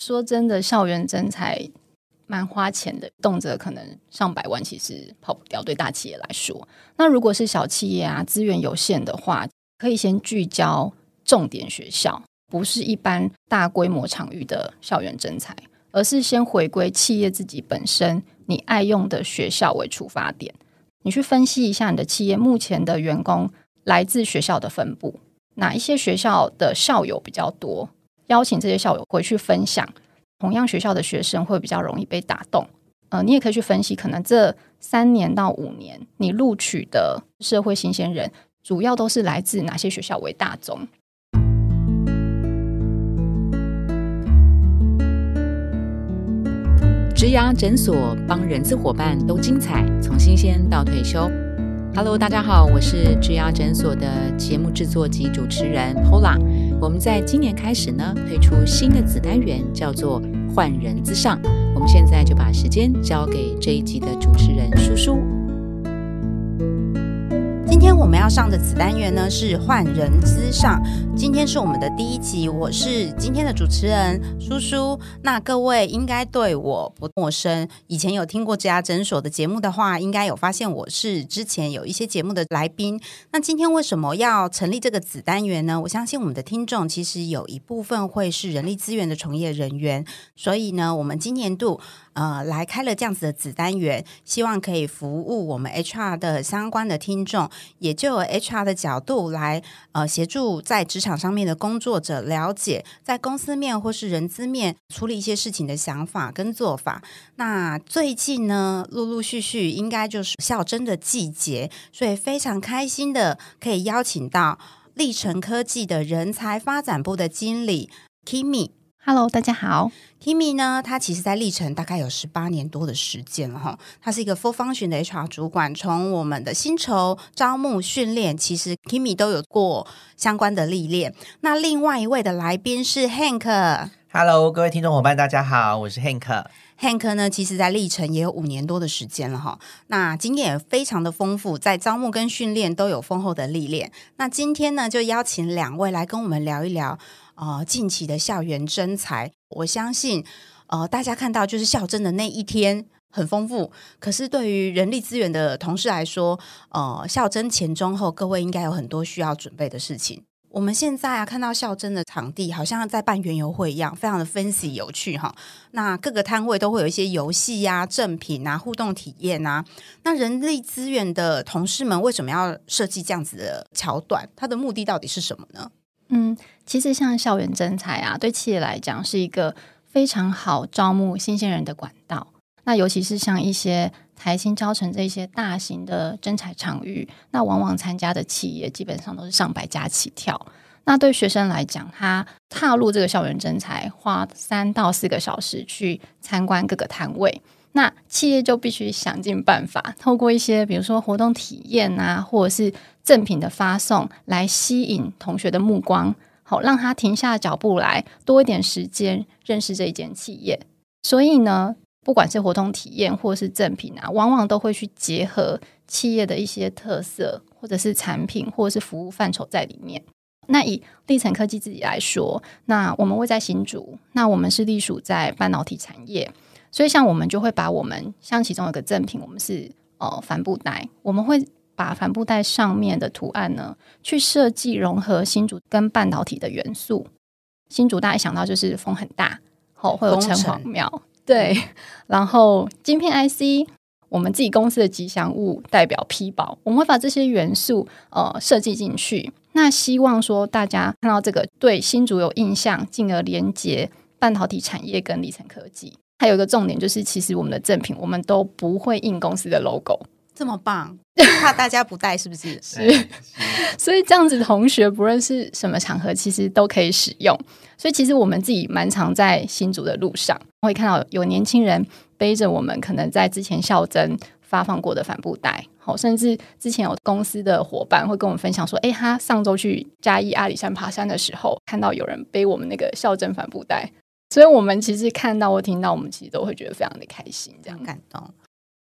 说真的，校园征才蛮花钱的，动辄可能上百万，其实跑不掉。对大企业来说，那如果是小企业啊，资源有限的话，可以先聚焦重点学校，不是一般大规模场域的校园征才，而是先回归企业自己本身，你爱用的学校为出发点，你去分析一下你的企业目前的员工来自学校的分布，哪一些学校的校友比较多。邀请这些校友回去分享，同样学校的学生会比较容易被打动。呃，你也可以去分析，可能这三年到五年你录取的社会新鲜人，主要都是来自哪些学校为大宗？植牙诊所帮人资伙伴都精彩，从新鲜到退休。Hello，大家好，我是智压诊所的节目制作及主持人 Pola。我们在今年开始呢，推出新的子单元，叫做“换人之上”。我们现在就把时间交给这一集的主持人叔叔。今天我们要上的子单元呢是换人之上，今天是我们的第一集，我是今天的主持人叔叔。那各位应该对我不陌生，以前有听过这家诊所的节目的话，应该有发现我是之前有一些节目的来宾。那今天为什么要成立这个子单元呢？我相信我们的听众其实有一部分会是人力资源的从业人员，所以呢，我们今年度呃来开了这样子的子单元，希望可以服务我们 HR 的相关的听众。也就 HR 的角度来，呃，协助在职场上面的工作者了解，在公司面或是人资面处理一些事情的想法跟做法。那最近呢，陆陆续续应该就是校甄的季节，所以非常开心的可以邀请到力成科技的人才发展部的经理 k i m i Hello，大家好。Kimmy 呢，他其实在历程大概有十八年多的时间了哈。他是一个 Full Function 的 HR 主管，从我们的薪酬、招募、训练，其实 Kimmy 都有过相关的历练。那另外一位的来宾是 Hank。Hello，各位听众伙伴，大家好，我是 Hank。汉科呢，其实在历程也有五年多的时间了哈，那经验也非常的丰富，在招募跟训练都有丰厚的历练。那今天呢，就邀请两位来跟我们聊一聊，呃，近期的校园征才。我相信，呃，大家看到就是校甄的那一天很丰富，可是对于人力资源的同事来说，呃，校甄前中后各位应该有很多需要准备的事情。我们现在啊，看到校真的场地好像在办园游会一样，非常的 fancy，有趣哈。那各个摊位都会有一些游戏呀、赠品啊、互动体验呐。那人力资源的同事们为什么要设计这样子的桥段？它的目的到底是什么呢？嗯，其实像校园征才啊，对企业来讲是一个非常好招募新鲜人的管道。那尤其是像一些。台新、教成这些大型的征才场域，那往往参加的企业基本上都是上百家起跳。那对学生来讲，他踏入这个校园征才，花三到四个小时去参观各个摊位，那企业就必须想尽办法，透过一些比如说活动体验啊，或者是赠品的发送，来吸引同学的目光，好让他停下脚步来，多一点时间认识这一间企业。所以呢。不管是活动体验或是赠品啊，往往都会去结合企业的一些特色，或者是产品，或者是服务范畴在里面。那以立诚科技自己来说，那我们会在新竹，那我们是隶属在半导体产业，所以像我们就会把我们像其中有一个赠品，我们是呃帆布袋，我们会把帆布袋上面的图案呢，去设计融合新竹跟半导体的元素。新竹大家想到就是风很大，哦，会有城隍庙。对，然后晶片 IC，我们自己公司的吉祥物代表皮宝，我们会把这些元素呃设计进去。那希望说大家看到这个，对新竹有印象，进而连接半导体产业跟里程科技。还有一个重点就是，其实我们的赠品我们都不会印公司的 logo。这么棒，怕大家不带是不是？是，所以这样子，同学不论是什么场合，其实都可以使用。所以，其实我们自己蛮常在新竹的路上，会看到有年轻人背着我们，可能在之前校正发放过的帆布袋。好，甚至之前有公司的伙伴会跟我们分享说：“哎，他上周去嘉义阿里山爬山的时候，看到有人背我们那个校正帆布袋。”所以，我们其实看到或听到，我们其实都会觉得非常的开心，这样感动。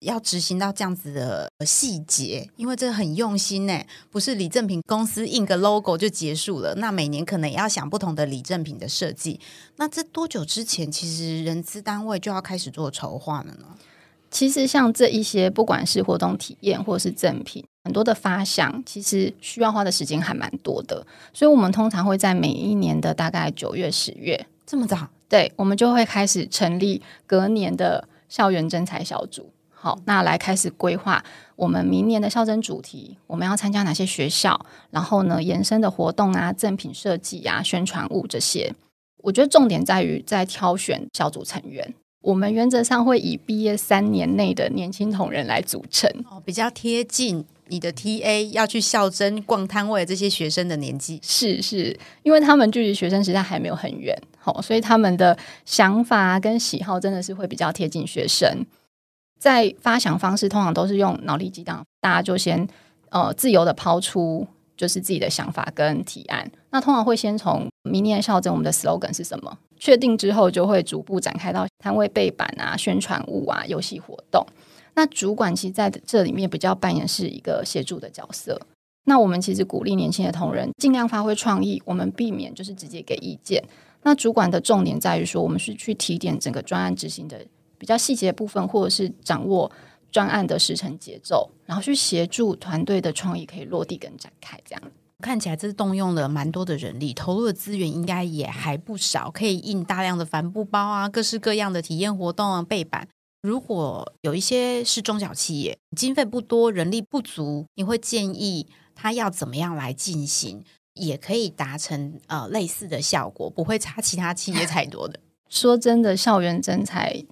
要执行到这样子的细节，因为这很用心呢。不是李正品公司印个 logo 就结束了，那每年可能也要想不同的李正品的设计。那这多久之前，其实人资单位就要开始做筹划了呢？其实像这一些，不管是活动体验或是赠品，很多的发想其实需要花的时间还蛮多的。所以，我们通常会在每一年的大概九月、十月这么早，对我们就会开始成立隔年的校园征才小组。好，那来开始规划我们明年的校甄主题，我们要参加哪些学校？然后呢，延伸的活动啊，赠品设计啊，宣传物这些，我觉得重点在于在挑选小组成员。我们原则上会以毕业三年内的年轻同仁来组成，比较贴近你的 TA 要去校甄逛摊位这些学生的年纪。是是，因为他们距离学生时代还没有很远，好，所以他们的想法跟喜好真的是会比较贴近学生。在发想方式通常都是用脑力激荡，大家就先呃自由的抛出就是自己的想法跟提案。那通常会先从明年校正我们的 slogan 是什么，确定之后就会逐步展开到摊位背板啊、宣传物啊、游戏活动。那主管其实在这里面比较扮演是一个协助的角色。那我们其实鼓励年轻的同仁尽量发挥创意，我们避免就是直接给意见。那主管的重点在于说，我们是去提点整个专案执行的。比较细节部分，或者是掌握专案的时程节奏，然后去协助团队的创意可以落地跟展开，这样看起来这是动用了蛮多的人力，投入的资源应该也还不少，可以印大量的帆布包啊，各式各样的体验活动啊背板。如果有一些是中小企业，经费不多，人力不足，你会建议他要怎么样来进行，也可以达成呃类似的效果，不会差其他企业太多的。说真的，校园征才。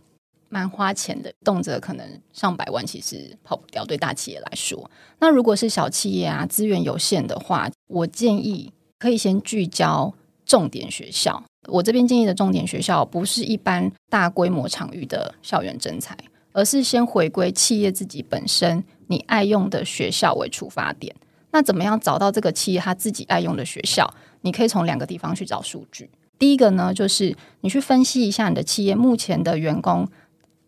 蛮花钱的，动辄可能上百万，其实跑不掉。对大企业来说，那如果是小企业啊，资源有限的话，我建议可以先聚焦重点学校。我这边建议的重点学校，不是一般大规模场域的校园征才，而是先回归企业自己本身你爱用的学校为出发点。那怎么样找到这个企业他自己爱用的学校？你可以从两个地方去找数据。第一个呢，就是你去分析一下你的企业目前的员工。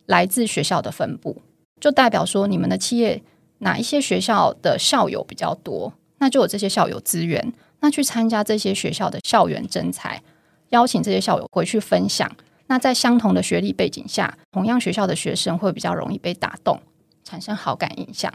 来自学校的分布，就代表说你们的企业哪一些学校的校友比较多，那就有这些校友资源，那去参加这些学校的校园征才，邀请这些校友回去分享。那在相同的学历背景下，同样学校的学生会比较容易被打动，产生好感印象。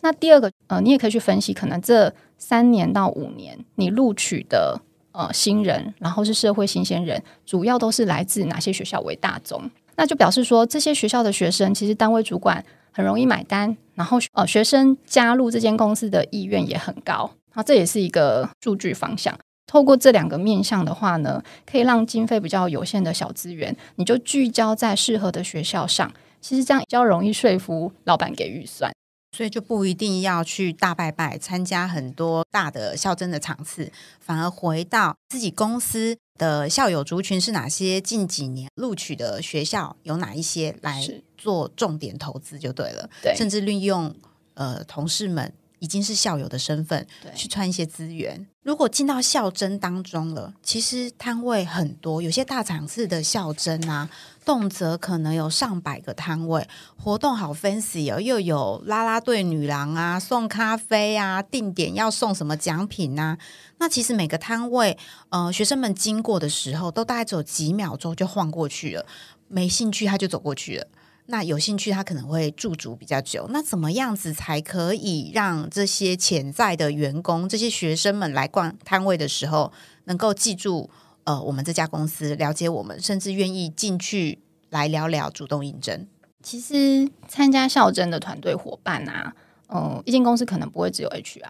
那第二个，呃，你也可以去分析，可能这三年到五年你录取的呃新人，然后是社会新鲜人，主要都是来自哪些学校为大宗。那就表示说，这些学校的学生其实单位主管很容易买单，然后呃，学生加入这间公司的意愿也很高，那这也是一个数据方向。透过这两个面向的话呢，可以让经费比较有限的小资源，你就聚焦在适合的学校上。其实这样比较容易说服老板给预算，所以就不一定要去大拜拜参加很多大的校甄的场次，反而回到自己公司。的校友族群是哪些？近几年录取的学校有哪一些来做重点投资就对了，甚至利用呃同事们。已经是校友的身份去串一些资源。如果进到校争当中了，其实摊位很多，有些大场次的校争啊，动辄可能有上百个摊位。活动好 fancy 哦，又有啦啦队女郎啊，送咖啡啊，定点要送什么奖品啊。那其实每个摊位，呃，学生们经过的时候，都大概只有几秒钟就晃过去了，没兴趣他就走过去了。那有兴趣，他可能会驻足比较久。那怎么样子才可以让这些潜在的员工、这些学生们来逛摊位的时候，能够记住呃我们这家公司，了解我们，甚至愿意进去来聊聊，主动应征？其实参加校征的团队伙伴啊，嗯，一间公司可能不会只有 HR，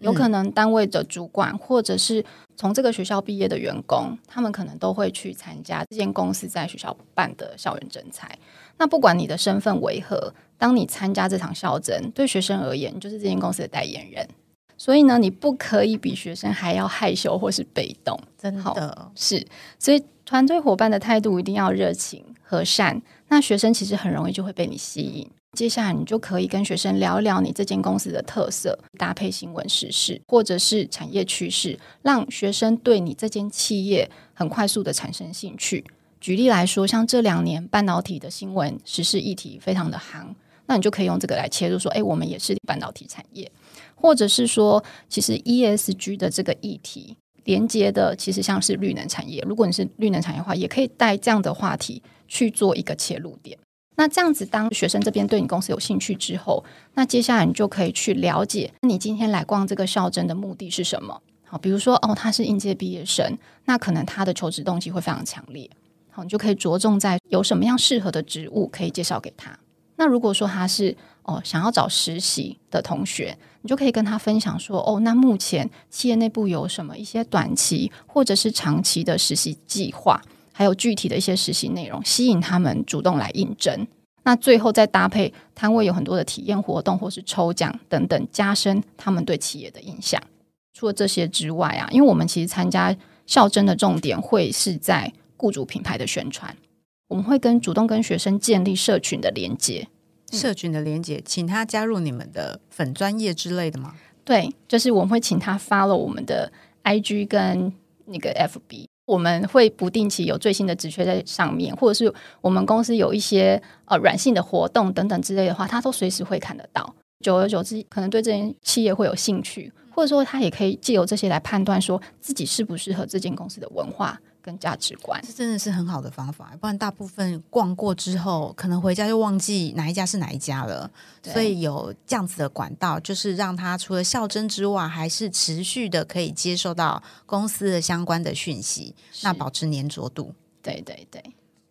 有可能单位的主管或者是从这个学校毕业的员工，他们可能都会去参加这间公司在学校办的校园征才。那不管你的身份为何，当你参加这场校争，对学生而言就是这间公司的代言人。所以呢，你不可以比学生还要害羞或是被动，真的。是，所以团队伙伴的态度一定要热情和善。那学生其实很容易就会被你吸引。接下来，你就可以跟学生聊一聊你这间公司的特色，搭配新闻时事或者是产业趋势，让学生对你这间企业很快速的产生兴趣。举例来说，像这两年半导体的新闻、时事议题非常的行，那你就可以用这个来切入，说：哎，我们也是半导体产业，或者是说，其实 ESG 的这个议题连接的，其实像是绿能产业。如果你是绿能产业的话，也可以带这样的话题去做一个切入点。那这样子，当学生这边对你公司有兴趣之后，那接下来你就可以去了解你今天来逛这个校甄的目的是什么。好，比如说哦，他是应届毕业生，那可能他的求职动机会非常强烈。你就可以着重在有什么样适合的职务可以介绍给他。那如果说他是哦想要找实习的同学，你就可以跟他分享说哦，那目前企业内部有什么一些短期或者是长期的实习计划，还有具体的一些实习内容，吸引他们主动来应征。那最后再搭配摊位有很多的体验活动，或是抽奖等等，加深他们对企业的印象。除了这些之外啊，因为我们其实参加校招的重点会是在。雇主品牌的宣传，我们会跟主动跟学生建立社群的连接，社群的连接，请他加入你们的粉专业之类的吗？对，就是我们会请他发了我们的 I G 跟那个 F B，我们会不定期有最新的职缺在上面，或者是我们公司有一些呃软性的活动等等之类的话，他都随时会看得到。久而久之，可能对这些企业会有兴趣，或者说他也可以借由这些来判断说自己适不适合这间公司的文化。跟价值观，这真的是很好的方法，不然大部分逛过之后，可能回家就忘记哪一家是哪一家了。所以有这样子的管道，就是让他除了校真之外，还是持续的可以接受到公司的相关的讯息，那保持粘着度。对对对，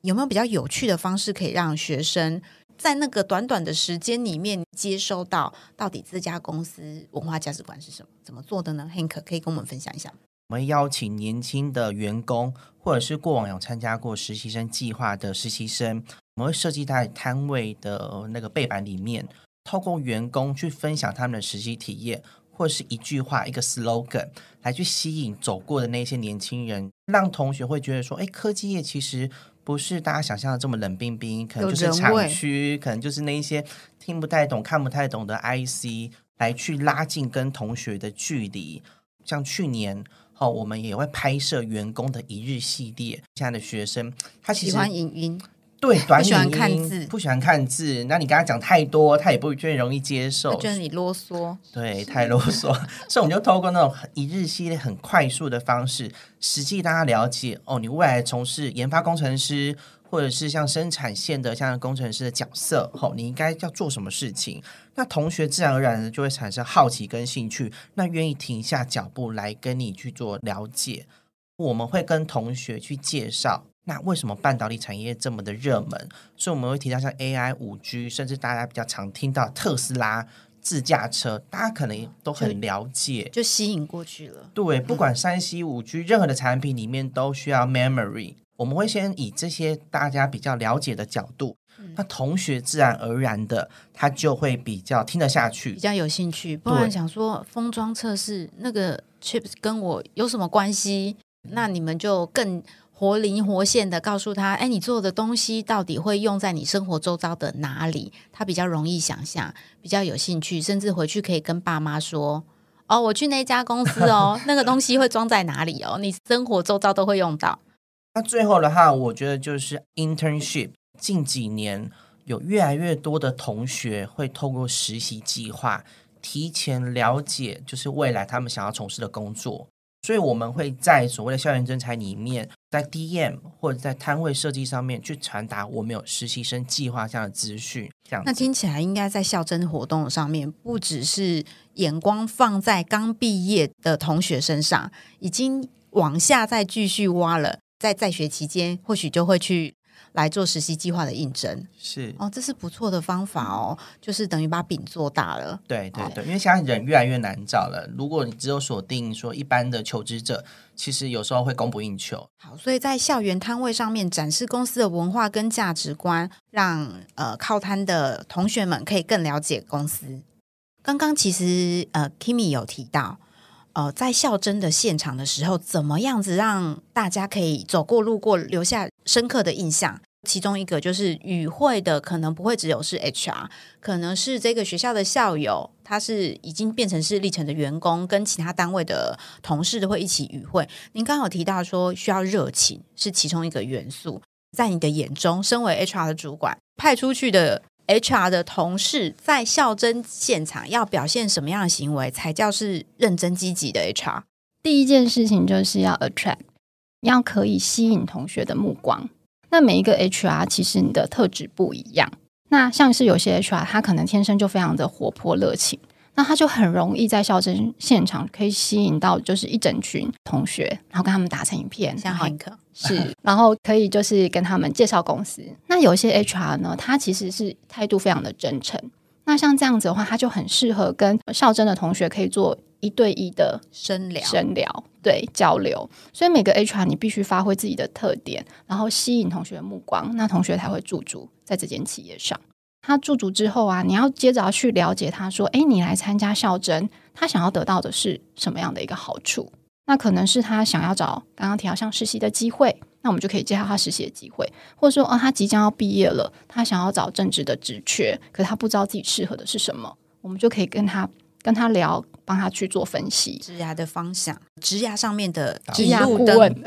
有没有比较有趣的方式，可以让学生在那个短短的时间里面接收到到底这家公司文化价值观是什么，怎么做的呢？Hank 可以跟我们分享一下。我们邀请年轻的员工，或者是过往有参加过实习生计划的实习生，我们会设计在摊位的那个背板里面，透过员工去分享他们的实习体验，或者是一句话、一个 slogan 来去吸引走过的那些年轻人，让同学会觉得说：“哎，科技业其实不是大家想象的这么冷冰冰，可能就是厂区，可能就是那一些听不太懂、看不太懂的 IC，来去拉近跟同学的距离。”像去年。哦，我们也会拍摄员工的一日系列。现在的学生，他喜欢影音，对，不喜欢看字，不喜欢看字。那你跟他讲太多，他也不觉得容易接受，觉得你啰嗦，对，太啰嗦。所以我们就透过那种一日系列很快速的方式，实际大家了解哦，你未来从事研发工程师，或者是像生产线的像工程师的角色，哦，你应该要做什么事情。那同学自然而然的就会产生好奇跟兴趣，那愿意停下脚步来跟你去做了解。我们会跟同学去介绍，那为什么半导体产业这么的热门？所以我们会提到像 AI、五 G，甚至大家比较常听到特斯拉、自驾车，大家可能都很了解，就吸引过去了。对，不 管三 C、五 G，任何的产品里面都需要 memory。我们会先以这些大家比较了解的角度，那同学自然而然的他就会比较听得下去，比较有兴趣。不然想说封装测试那个 Chip 跟我有什么关系？那你们就更活灵活现的告诉他：，哎，你做的东西到底会用在你生活周遭的哪里？他比较容易想象，比较有兴趣，甚至回去可以跟爸妈说：，哦，我去那家公司哦，那个东西会装在哪里哦？你生活周遭都会用到。那最后的话，我觉得就是 internship。近几年有越来越多的同学会透过实习计划提前了解，就是未来他们想要从事的工作。所以我们会在所谓的校园征才里面，在 DM 或者在摊位设计上面去传达我们有实习生计划这样的资讯。这样，那听起来应该在校征活动上面，不只是眼光放在刚毕业的同学身上，已经往下再继续挖了。在在学期间，或许就会去来做实习计划的应征。是哦，这是不错的方法哦，就是等于把饼做大了。对对对，因为现在人越来越难找了，如果你只有锁定说一般的求职者，其实有时候会供不应求。好，所以在校园摊位上面展示公司的文化跟价值观，让呃靠摊的同学们可以更了解公司。刚刚其实呃 k i m i 有提到。哦，在校真的现场的时候，怎么样子让大家可以走过路过留下深刻的印象？其中一个就是与会的可能不会只有是 HR，可能是这个学校的校友，他是已经变成是历程的员工，跟其他单位的同事都会一起与会。您刚好提到说需要热情是其中一个元素，在你的眼中，身为 HR 的主管派出去的。H R 的同事在校真现场要表现什么样的行为才叫是认真积极的？H R 第一件事情就是要 attract，要可以吸引同学的目光。那每一个 H R 其实你的特质不一样。那像是有些 H R 他可能天生就非常的活泼热情。那他就很容易在校生现场可以吸引到就是一整群同学，然后跟他们打成一片，像海可是，然后可以就是跟他们介绍公司。那有些 HR 呢，他其实是态度非常的真诚。那像这样子的话，他就很适合跟校真的同学可以做一对一的深聊，深聊对交流。所以每个 HR 你必须发挥自己的特点，然后吸引同学的目光，那同学才会驻足在这间企业上。他驻足之后啊，你要接着要去了解他，说，哎，你来参加校甄，他想要得到的是什么样的一个好处？那可能是他想要找刚刚提到像实习的机会，那我们就可以介绍他实习的机会，或者说，哦，他即将要毕业了，他想要找正职的职缺，可他不知道自己适合的是什么，我们就可以跟他跟他聊，帮他去做分析，职涯的方向，职涯上面的职涯顾问。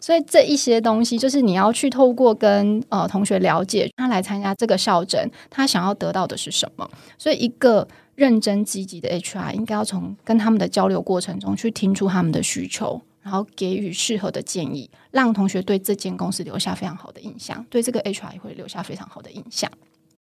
所以这一些东西，就是你要去透过跟呃同学了解他来参加这个校诊，他想要得到的是什么？所以一个认真积极的 HR 应该要从跟他们的交流过程中去听出他们的需求，然后给予适合的建议，让同学对这间公司留下非常好的印象，对这个 HR 也会留下非常好的印象。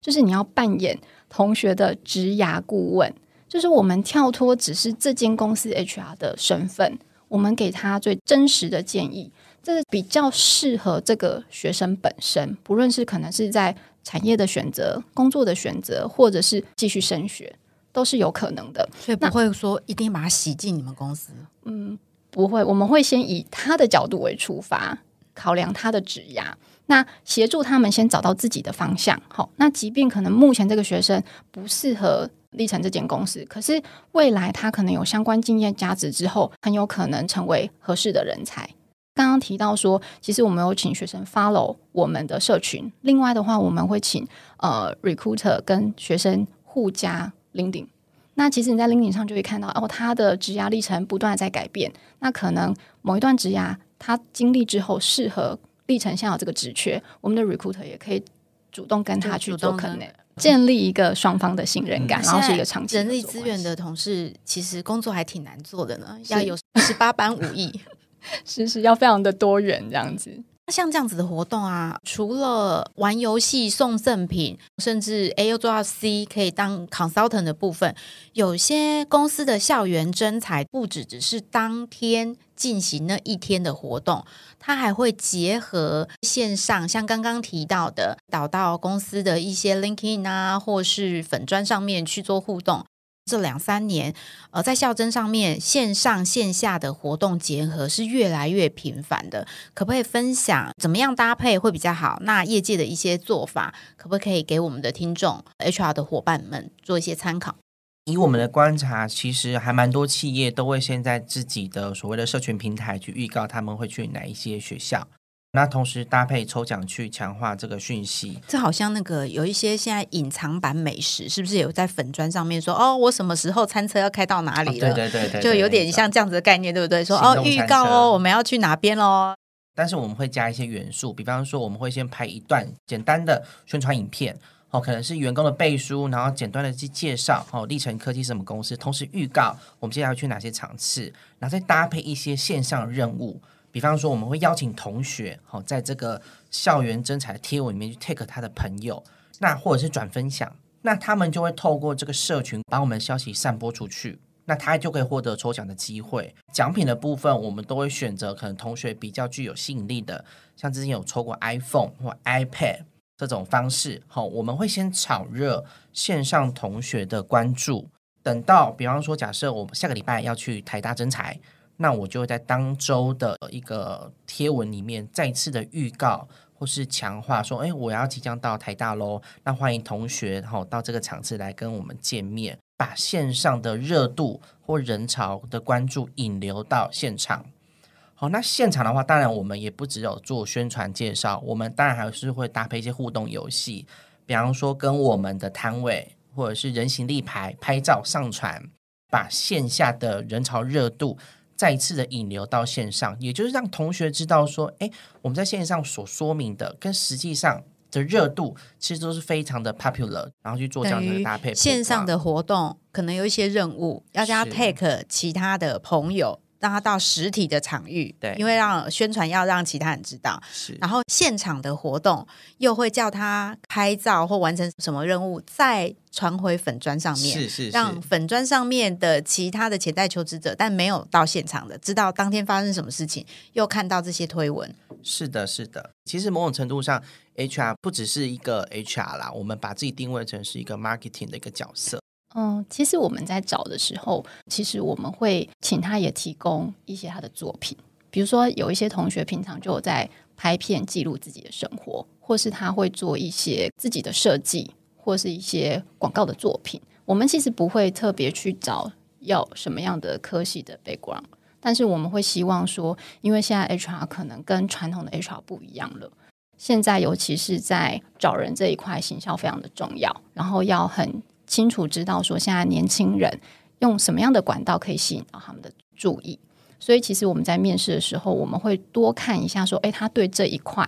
就是你要扮演同学的职涯顾问，就是我们跳脱只是这间公司 HR 的身份，我们给他最真实的建议。这是比较适合这个学生本身，不论是可能是在产业的选择、工作的选择，或者是继续升学，都是有可能的。所以不会说一定把他洗进你们公司。嗯，不会，我们会先以他的角度为出发，考量他的指压，那协助他们先找到自己的方向。好，那即便可能目前这个学生不适合立程这间公司，可是未来他可能有相关经验价值之后，很有可能成为合适的人才。刚刚提到说，其实我们有请学生 follow 我们的社群。另外的话，我们会请呃 recruiter 跟学生互加 LinkedIn。那其实你在 LinkedIn 上就会看到，哦，他的职涯历程不断在改变。那可能某一段职涯他经历之后，适合历程下有这个职缺，我们的 recruiter 也可以主动跟他去做 connect，建立一个双方的信任感，然后是一个长期。人力资源的同事其实工作还挺难做的呢，要有十八般武艺。其实要非常的多元这样子。那像这样子的活动啊，除了玩游戏送赠品，甚至 A 又做到 C 可以当 consultant 的部分，有些公司的校园征才不只只是当天进行那一天的活动，它还会结合线上，像刚刚提到的导到公司的一些 LinkedIn 啊，或是粉砖上面去做互动。这两三年，呃，在校招上面，线上线下的活动结合是越来越频繁的。可不可以分享怎么样搭配会比较好？那业界的一些做法，可不可以给我们的听众 HR 的伙伴们做一些参考？以我们的观察，其实还蛮多企业都会先在自己的所谓的社群平台去预告他们会去哪一些学校。那同时搭配抽奖去强化这个讯息，这好像那个有一些现在隐藏版美食，是不是有在粉砖上面说哦，我什么时候餐车要开到哪里了？对对对对，就有点像这样子的概念，对不对？说哦，预告哦，我们要去哪边喽？但是我们会加一些元素，比方说我们会先拍一段简单的宣传影片哦，可能是员工的背书，然后简短的去介绍哦，历成科技是什么公司，同时预告我们接下来去哪些场次，然后再搭配一些线上任务。比方说，我们会邀请同学好在这个校园征才贴文里面去 take 他的朋友，那或者是转分享，那他们就会透过这个社群把我们的消息散播出去，那他就可以获得抽奖的机会。奖品的部分，我们都会选择可能同学比较具有吸引力的，像之前有抽过 iPhone 或 iPad 这种方式。好，我们会先炒热线上同学的关注，等到比方说，假设我们下个礼拜要去台大征才，那我就会在当周的一个贴文里面再次的预告或是强化说，哎，我要即将到台大喽，那欢迎同学然后到这个场次来跟我们见面，把线上的热度或人潮的关注引流到现场。好，那现场的话，当然我们也不只有做宣传介绍，我们当然还是会搭配一些互动游戏，比方说跟我们的摊位或者是人形立牌拍照上传，把线下的人潮热度。再一次的引流到线上，也就是让同学知道说，哎，我们在线上所说明的跟实际上的热度，其实都是非常的 popular。然后去做这样的搭配，线上的活动可能有一些任务，要加 take 其他的朋友。让他到实体的场域，对，因为让宣传要让其他人知道，是。然后现场的活动又会叫他拍照或完成什么任务，再传回粉砖上面，是是。让粉砖上面的其他的潜在求职者，但没有到现场的，知道当天发生什么事情，又看到这些推文。是的，是的。其实某种程度上，HR 不只是一个 HR 啦，我们把自己定位成是一个 marketing 的一个角色。嗯，其实我们在找的时候，其实我们会请他也提供一些他的作品，比如说有一些同学平常就在拍片记录自己的生活，或是他会做一些自己的设计，或是一些广告的作品。我们其实不会特别去找要什么样的科系的 background，但是我们会希望说，因为现在 HR 可能跟传统的 HR 不一样了，现在尤其是在找人这一块，形象非常的重要，然后要很。清楚知道说现在年轻人用什么样的管道可以吸引到他们的注意，所以其实我们在面试的时候，我们会多看一下说，诶，他对这一块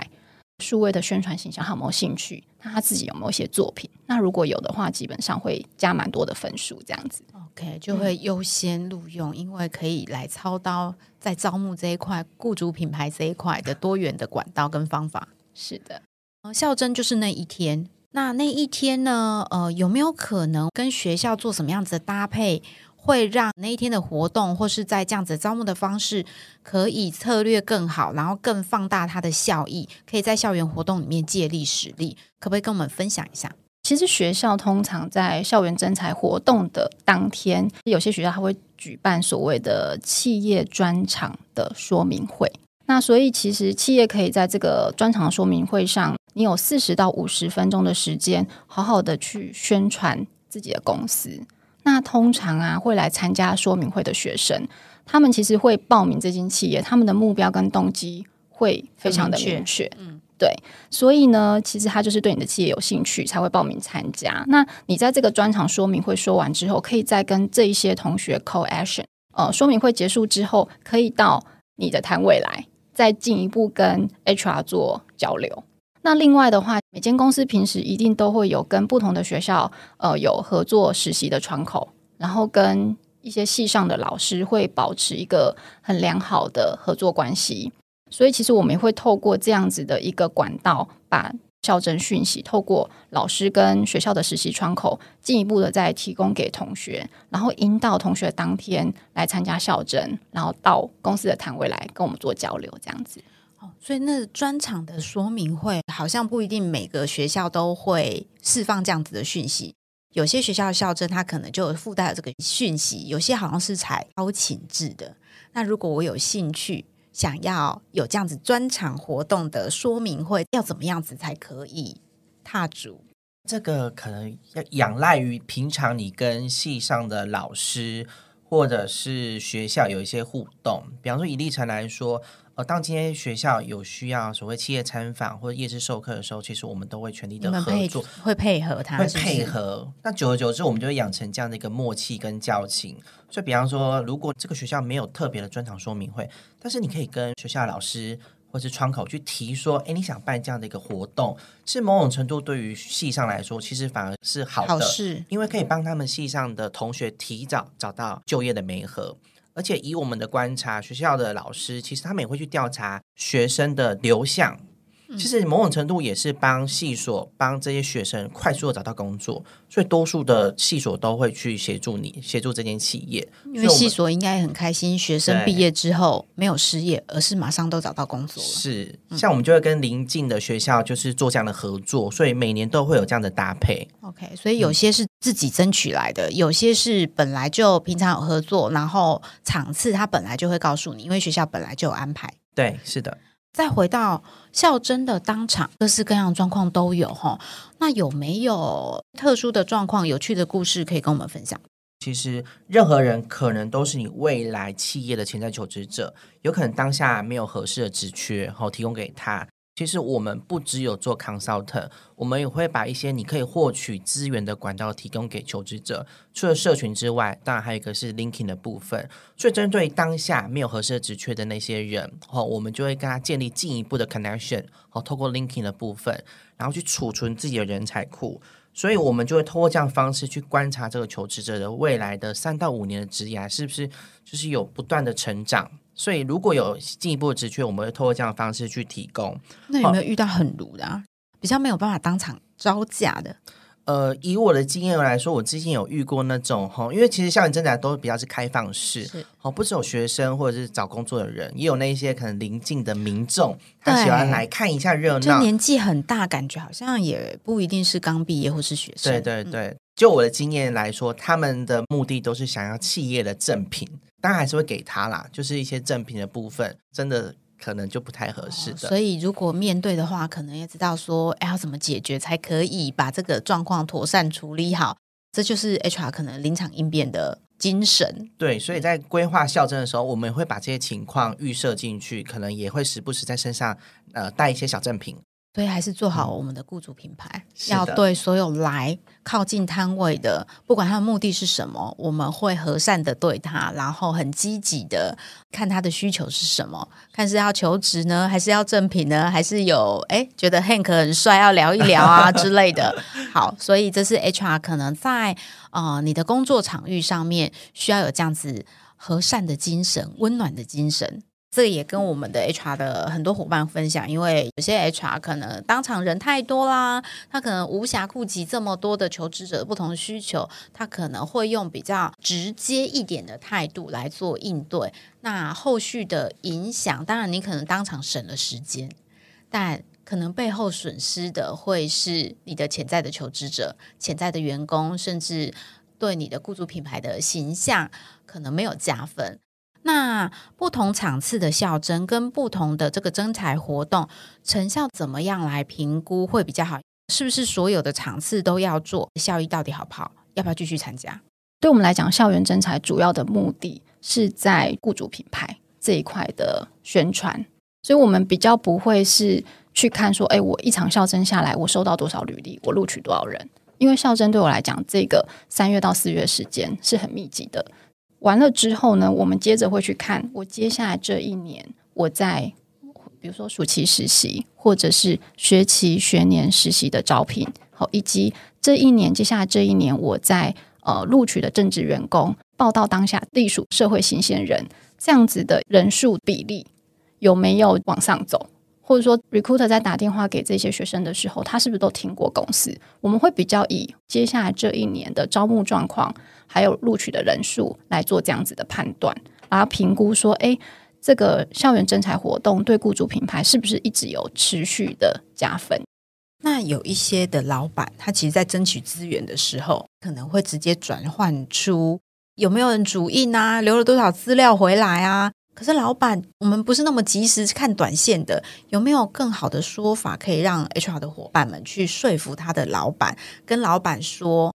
数位的宣传形象有没有兴趣？他自己有没有写作品？那如果有的话，基本上会加蛮多的分数，这样子，OK，就会优先录用，因为可以来操刀在招募这一块雇主品牌这一块的多元的管道跟方法。是的，而校真就是那一天。那那一天呢？呃，有没有可能跟学校做什么样子的搭配，会让那一天的活动或是在这样子招募的方式，可以策略更好，然后更放大它的效益，可以在校园活动里面借力使力？可不可以跟我们分享一下？其实学校通常在校园征才活动的当天，有些学校它会举办所谓的企业专场的说明会。那所以其实企业可以在这个专场说明会上，你有四十到五十分钟的时间，好好的去宣传自己的公司。那通常啊，会来参加说明会的学生，他们其实会报名这间企业，他们的目标跟动机会非常的明确。嗯，对，所以呢，其实他就是对你的企业有兴趣才会报名参加。那你在这个专场说明会说完之后，可以再跟这一些同学 co action。呃，说明会结束之后，可以到你的摊位来。再进一步跟 HR 做交流。那另外的话，每间公司平时一定都会有跟不同的学校，呃，有合作实习的窗口，然后跟一些系上的老师会保持一个很良好的合作关系。所以，其实我们也会透过这样子的一个管道把。校正讯息透过老师跟学校的实习窗口，进一步的再提供给同学，然后引导同学当天来参加校正，然后到公司的摊位来跟我们做交流，这样子。哦，所以那专场的说明会，好像不一定每个学校都会释放这样子的讯息，有些学校的校正它可能就附带了这个讯息，有些好像是才邀请制的。那如果我有兴趣。想要有这样子专场活动的说明会，要怎么样子才可以踏足？这个可能要仰赖于平常你跟系上的老师或者是学校有一些互动。比方说，以立诚来说。呃，当今天学校有需要所谓企业参访或者夜市授课的时候，其实我们都会全力的合作，会配合他，会配合。那久而久之，我们就会养成这样的一个默契跟交情。所以，比方说，如果这个学校没有特别的专场说明会，但是你可以跟学校老师或是窗口去提说，哎，你想办这样的一个活动，是某种程度对于系上来说，其实反而是好的，因为可以帮他们系上的同学提早找到就业的媒合。而且以我们的观察，学校的老师其实他们也会去调查学生的流向。其实某种程度也是帮系所帮这些学生快速的找到工作，所以多数的系所都会去协助你协助这间企业，因为系所应该也很开心学生毕业之后没有失业，而是马上都找到工作。是，像我们就会跟邻近的学校就是做这样的合作，所以每年都会有这样的搭配。OK，所以有些是自己争取来的，有些是本来就平常有合作，然后场次他本来就会告诉你，因为学校本来就有安排。对，是的。再回到校真的当场，各式各样状况都有哈。那有没有特殊的状况、有趣的故事可以跟我们分享？其实任何人可能都是你未来企业的潜在求职者，有可能当下没有合适的职缺，后提供给他。其实我们不只有做 consultant，我们也会把一些你可以获取资源的管道提供给求职者。除了社群之外，当然还有一个是 linking 的部分。所以针对当下没有合适的职缺的那些人，哦，我们就会跟他建立进一步的 connection，哦，透过 linking 的部分，然后去储存自己的人才库。所以我们就会通过这样的方式去观察这个求职者的未来的三到五年的职业，是不是就是有不断的成长。所以，如果有进一步的资讯，我们会透过这样的方式去提供。那有没有遇到很鲁的，啊，比较没有办法当场招架的？呃，以我的经验来说，我之前有遇过那种哈，因为其实校园征展都比较是开放式，哦，不只有学生或者是找工作的人，也有那些可能邻近的民众，他喜欢来看一下热闹。就年纪很大，感觉好像也不一定是刚毕业或是学生。对对对，就我的经验来说，他们的目的都是想要企业的赠品。那还是会给他啦，就是一些赠品的部分，真的可能就不太合适的。所以如果面对的话，可能要知道说要怎么解决，才可以把这个状况妥善处理好。这就是 HR 可能临场应变的精神。对，所以在规划校正的时候，我们会把这些情况预设进去，可能也会时不时在身上呃带一些小赠品。所以还是做好我们的雇主品牌，要对所有来靠近摊位的，不管他的目的是什么，我们会和善的对他，然后很积极的看他的需求是什么，看是要求职呢，还是要赠品呢，还是有哎觉得 Hank 很帅，要聊一聊啊 之类的。好，所以这是 HR 可能在呃你的工作场域上面需要有这样子和善的精神，温暖的精神。这个也跟我们的 HR 的很多伙伴分享，因为有些 HR 可能当场人太多啦，他可能无暇顾及这么多的求职者不同需求，他可能会用比较直接一点的态度来做应对。那后续的影响，当然你可能当场省了时间，但可能背后损失的会是你的潜在的求职者、潜在的员工，甚至对你的雇主品牌的形象可能没有加分。那不同场次的校征跟不同的这个征才活动成效怎么样来评估会比较好？是不是所有的场次都要做？效益到底好不好？要不要继续参加？对我们来讲，校园征才主要的目的是在雇主品牌这一块的宣传，所以我们比较不会是去看说，哎，我一场校征下来我收到多少履历，我录取多少人？因为校征对我来讲，这个三月到四月时间是很密集的。完了之后呢，我们接着会去看我接下来这一年，我在比如说暑期实习，或者是学期、学年实习的招聘，哦，以及这一年，接下来这一年，我在呃录取的正职员工，报到当下隶属社会新鲜人这样子的人数比例，有没有往上走？或者说，recruiter 在打电话给这些学生的时候，他是不是都听过公司？我们会比较以接下来这一年的招募状况，还有录取的人数来做这样子的判断，然后评估说，哎，这个校园征才活动对雇主品牌是不是一直有持续的加分？那有一些的老板，他其实在争取资源的时候，可能会直接转换出有没有人主印啊，留了多少资料回来啊。可是老板，我们不是那么及时看短线的，有没有更好的说法可以让 HR 的伙伴们去说服他的老板？跟老板说，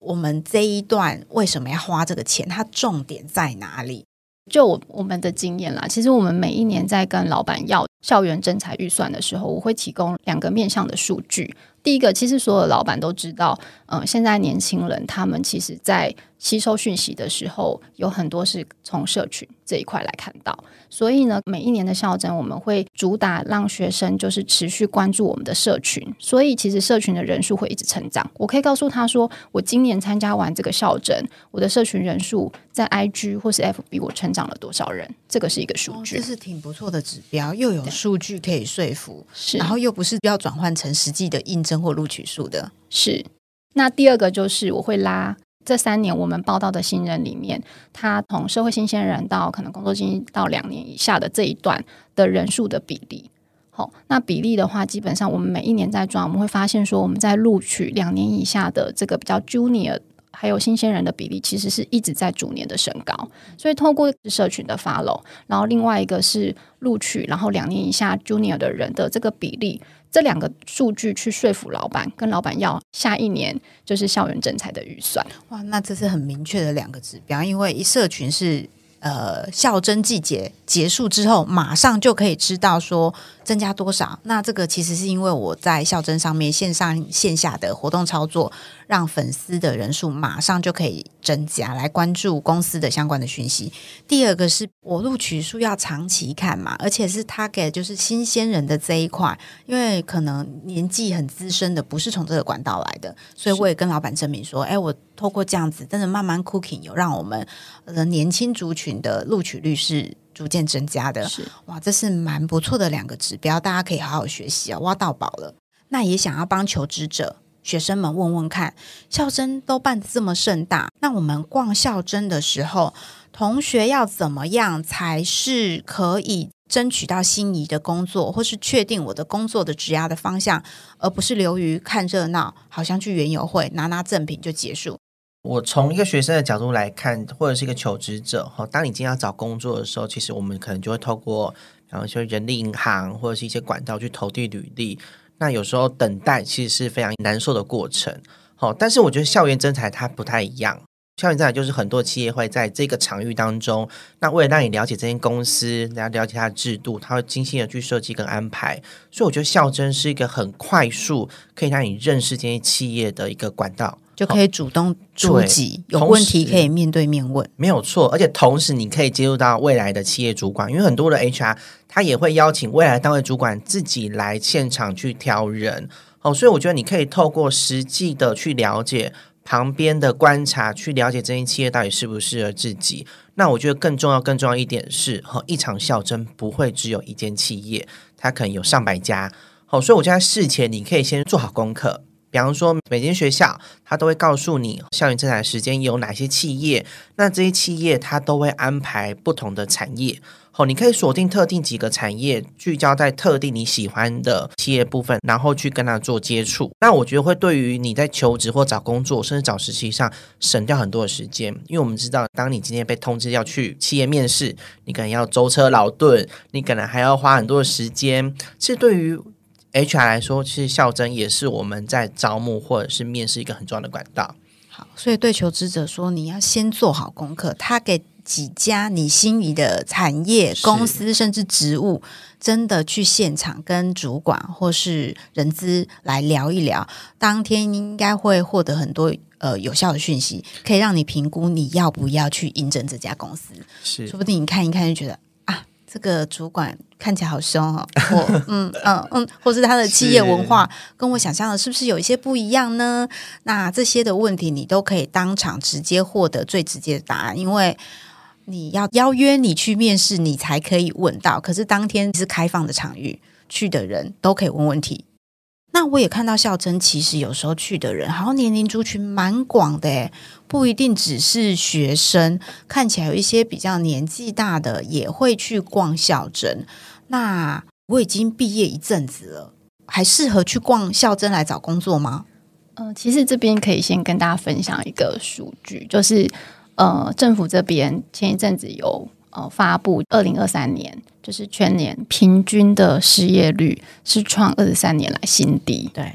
我们这一段为什么要花这个钱？它重点在哪里？就我我们的经验啦，其实我们每一年在跟老板要校园征才预算的时候，我会提供两个面向的数据。第一个，其实所有老板都知道，嗯，现在年轻人他们其实在吸收讯息的时候，有很多是从社群这一块来看到。所以呢，每一年的校正，我们会主打让学生就是持续关注我们的社群。所以其实社群的人数会一直成长。我可以告诉他说，我今年参加完这个校正，我的社群人数在 I G 或是 F B 我成长了多少人？这个是一个数据，这是挺不错的指标，又有数据可以说服，然后又不是要转换成实际的印证。生活录取数的是，那第二个就是我会拉这三年我们报道的新人里面，他从社会新鲜人到可能工作经历到两年以下的这一段的人数的比例。好，那比例的话，基本上我们每一年在抓，我们会发现说我们在录取两年以下的这个比较 junior 还有新鲜人的比例，其实是一直在逐年的升高。所以透过社群的 follow，然后另外一个是录取，然后两年以下 junior 的人的这个比例。这两个数据去说服老板，跟老板要下一年就是校园政才的预算。哇，那这是很明确的两个指标，因为一社群是呃校征季节结束之后，马上就可以知道说增加多少。那这个其实是因为我在校征上面线上线下的活动操作。让粉丝的人数马上就可以增加，来关注公司的相关的讯息。第二个是我录取数要长期看嘛，而且是他给就是新鲜人的这一块，因为可能年纪很资深的不是从这个管道来的，所以我也跟老板证明说，哎，我透过这样子真的慢慢 cooking，有让我们的年轻族群的录取率是逐渐增加的。是哇，这是蛮不错的两个指标，大家可以好好学习啊，挖到宝了。那也想要帮求职者。学生们问问看，校征都办这么盛大，那我们逛校征的时候，同学要怎么样才是可以争取到心仪的工作，或是确定我的工作的职涯的方向，而不是流于看热闹，好像去园游会拿拿赠品就结束？我从一个学生的角度来看，或者是一个求职者哈，当你今天要找工作的时候，其实我们可能就会透过，然后说人力银行或者是一些管道去投递履历。那有时候等待其实是非常难受的过程，好，但是我觉得校园真才它不太一样，校园真才就是很多企业会在这个场域当中，那为了让你了解这间公司，然后了解它的制度，它会精心的去设计跟安排，所以我觉得校真是一个很快速可以让你认识这些企业的一个管道。就可以主动出击，有问题可以面对面问，没有错。而且同时，你可以接触到未来的企业主管，因为很多的 HR 他也会邀请未来单位主管自己来现场去挑人。好，所以我觉得你可以透过实际的去了解，旁边的观察去了解这些企业到底适不适合自己。那我觉得更重要、更重要一点是，哈，一场校甄不会只有一间企业，它可能有上百家。好，所以我觉得事前你可以先做好功课。比方说，每间学校他都会告诉你校园生产时间有哪些企业，那这些企业他都会安排不同的产业。哦，你可以锁定特定几个产业，聚焦在特定你喜欢的企业部分，然后去跟他做接触。那我觉得会对于你在求职或找工作，甚至找实习上省掉很多的时间，因为我们知道，当你今天被通知要去企业面试，你可能要舟车劳顿，你可能还要花很多的时间。这对于 H R 来说，其实校招也是我们在招募或者是面试一个很重要的管道。好，所以对求职者说，你要先做好功课。他给几家你心仪的产业公司，甚至职务，真的去现场跟主管或是人资来聊一聊，当天应该会获得很多呃有效的讯息，可以让你评估你要不要去应征这家公司。是，说不定你看一看就觉得。这个主管看起来好凶哦，或 嗯嗯嗯，或是他的企业文化跟我想象的是不是有一些不一样呢？那这些的问题你都可以当场直接获得最直接的答案，因为你要邀约你去面试，你才可以问到。可是当天是开放的场域，去的人都可以问问题。那我也看到校真，其实有时候去的人好像年龄族群蛮广的，不一定只是学生，看起来有一些比较年纪大的也会去逛校真。那我已经毕业一阵子了，还适合去逛校真来找工作吗？嗯，其实这边可以先跟大家分享一个数据，就是呃，政府这边前一阵子有。呃发布二零二三年就是全年平均的失业率是创二十三年来新低。对，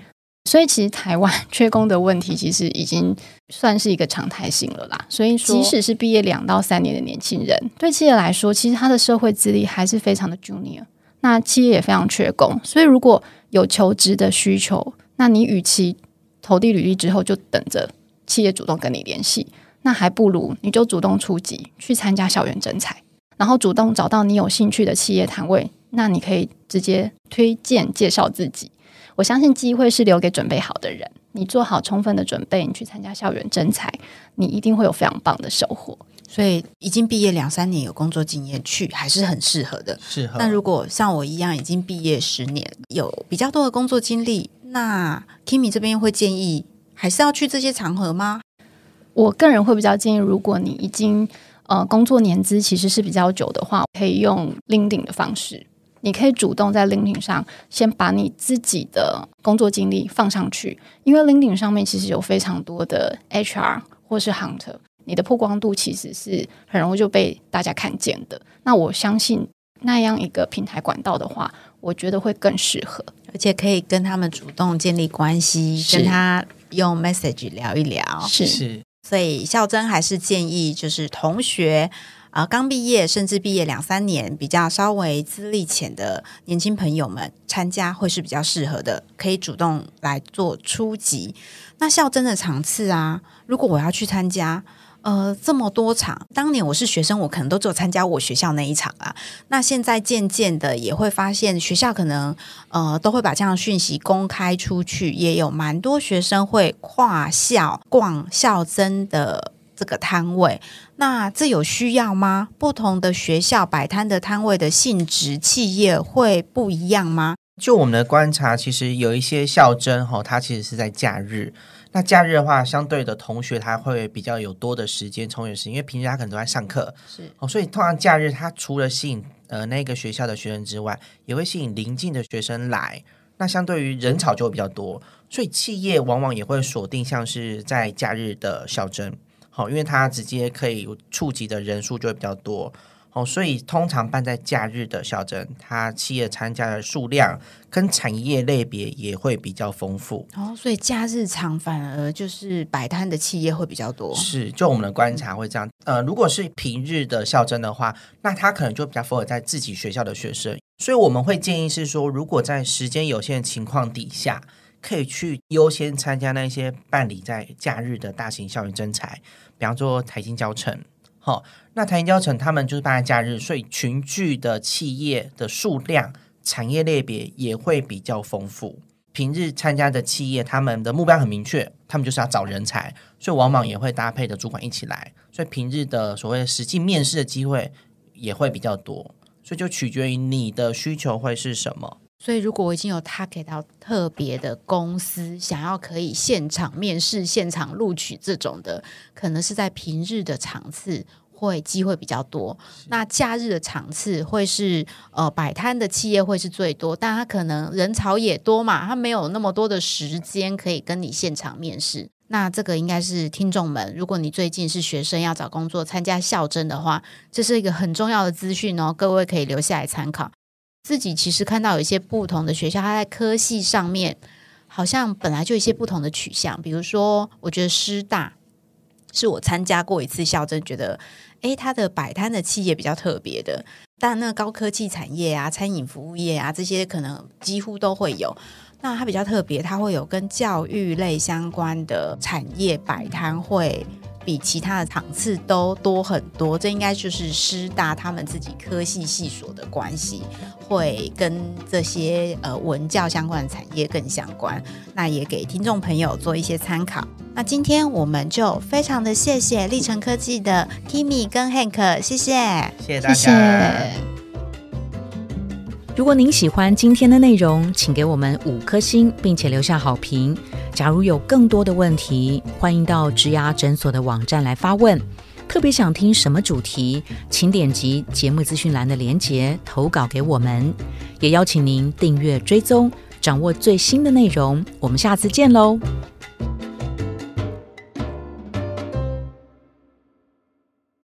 所以其实台湾 缺工的问题其实已经算是一个常态性了啦。所以即使是毕业两到三年的年轻人，对企业来说，其实他的社会资历还是非常的 junior，那企业也非常缺工。所以如果有求职的需求，那你与其投递履历之后就等着企业主动跟你联系，那还不如你就主动出击去参加校园征才。然后主动找到你有兴趣的企业摊位，那你可以直接推荐介绍自己。我相信机会是留给准备好的人。你做好充分的准备，你去参加校园征才，你一定会有非常棒的收获。所以已经毕业两三年有工作经验去还是很适合的。合。但如果像我一样已经毕业十年有比较多的工作经历，那 k i m i 这边会建议还是要去这些场合吗？我个人会比较建议，如果你已经。呃，工作年资其实是比较久的话，可以用 LinkedIn 的方式。你可以主动在 LinkedIn 上先把你自己的工作经历放上去，因为 LinkedIn 上面其实有非常多的 HR 或是 hunter，你的曝光度其实是很容易就被大家看见的。那我相信那样一个平台管道的话，我觉得会更适合，而且可以跟他们主动建立关系，跟他用 message 聊一聊，是是。所以，孝真还是建议，就是同学啊，刚毕业甚至毕业两三年，比较稍微资历浅的年轻朋友们参加会是比较适合的，可以主动来做初级。那孝真的场次啊，如果我要去参加。呃，这么多场，当年我是学生，我可能都只有参加我学校那一场啊。那现在渐渐的也会发现，学校可能呃都会把这样的讯息公开出去，也有蛮多学生会跨校逛校真的这个摊位。那这有需要吗？不同的学校摆摊的摊位的性质、企业会不一样吗？就我们的观察，其实有一些校真哈，它其实是在假日。那假日的话，相对的同学他会比较有多的时间充裕时间，因为平时他可能都在上课，是哦，所以通常假日他除了吸引呃那个学校的学生之外，也会吸引邻近的学生来。那相对于人潮就会比较多，所以企业往往也会锁定像是在假日的校正，好，因为它直接可以触及的人数就会比较多。哦，所以通常办在假日的校甄，它企业参加的数量跟产业类别也会比较丰富。哦，所以假日场反而就是摆摊的企业会比较多。是，就我们的观察会这样。呃，如果是平日的校甄的话，那它可能就比较符合在自己学校的学生。所以我们会建议是说，如果在时间有限的情况底下，可以去优先参加那些办理在假日的大型校园征才，比方说财经教程。好，那台银教程，他们就是大家假日，所以群聚的企业的数量、产业类别也会比较丰富。平日参加的企业，他们的目标很明确，他们就是要找人才，所以往往也会搭配的主管一起来，所以平日的所谓实际面试的机会也会比较多。所以就取决于你的需求会是什么。所以，如果我已经有他给到特别的公司，想要可以现场面试、现场录取这种的，可能是在平日的场次会机会比较多。那假日的场次会是呃摆摊的企业会是最多，但他可能人潮也多嘛，他没有那么多的时间可以跟你现场面试。那这个应该是听众们，如果你最近是学生要找工作参加校征的话，这是一个很重要的资讯哦，各位可以留下来参考。自己其实看到有一些不同的学校，它在科系上面好像本来就一些不同的取向。比如说，我觉得师大是我参加过一次校正，觉得诶，它的摆摊的企业比较特别的。但那高科技产业啊、餐饮服务业啊这些，可能几乎都会有。那它比较特别，它会有跟教育类相关的产业摆摊会。比其他的场次都多很多，这应该就是师大他们自己科系系所的关系，会跟这些呃文教相关的产业更相关。那也给听众朋友做一些参考。那今天我们就非常的谢谢历程科技的 Kimi 跟 Hank，谢谢，谢谢大家。如果您喜欢今天的内容，请给我们五颗星，并且留下好评。假如有更多的问题，欢迎到植牙诊所的网站来发问。特别想听什么主题，请点击节目资讯栏的链接投稿给我们。也邀请您订阅追踪，掌握最新的内容。我们下次见喽。